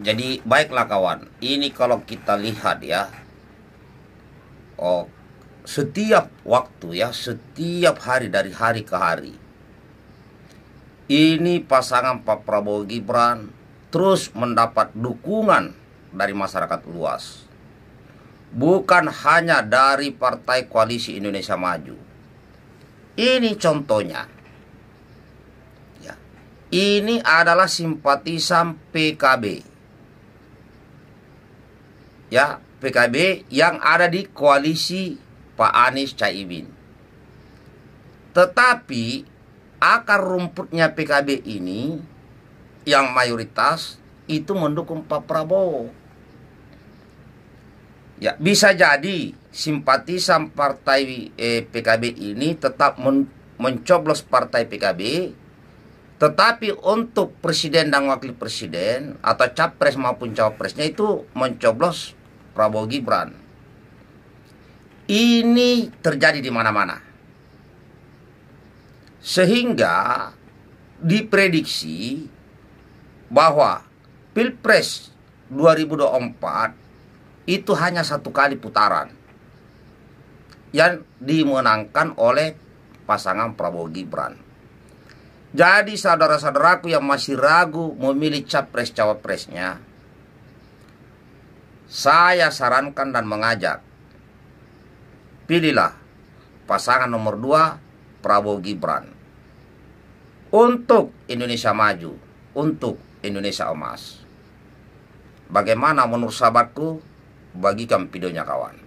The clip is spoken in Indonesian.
jadi baiklah kawan ini kalau kita lihat ya oh setiap waktu ya setiap hari dari hari ke hari ini pasangan Pak Prabowo Gibran terus mendapat dukungan dari masyarakat luas bukan hanya dari partai koalisi Indonesia Maju ini contohnya ya. ini adalah simpatisan PKB ya PKB yang ada di koalisi Pak Anies Caimin. Tetapi akar rumputnya PKB ini yang mayoritas itu mendukung Pak Prabowo. Ya, bisa jadi simpatisan partai eh, PKB ini tetap men mencoblos partai PKB tetapi untuk presiden dan wakil presiden atau capres maupun cawapresnya itu mencoblos Prabowo Gibran. Ini terjadi di mana-mana. Sehingga diprediksi bahwa Pilpres 2024 itu hanya satu kali putaran yang dimenangkan oleh pasangan Prabowo Gibran. Jadi saudara-saudaraku yang masih ragu memilih capres-cawapresnya, saya sarankan dan mengajak, pilihlah pasangan nomor dua Prabowo Gibran untuk Indonesia maju, untuk Indonesia emas. Bagaimana menurut sahabatku? Bagikan videonya kawan.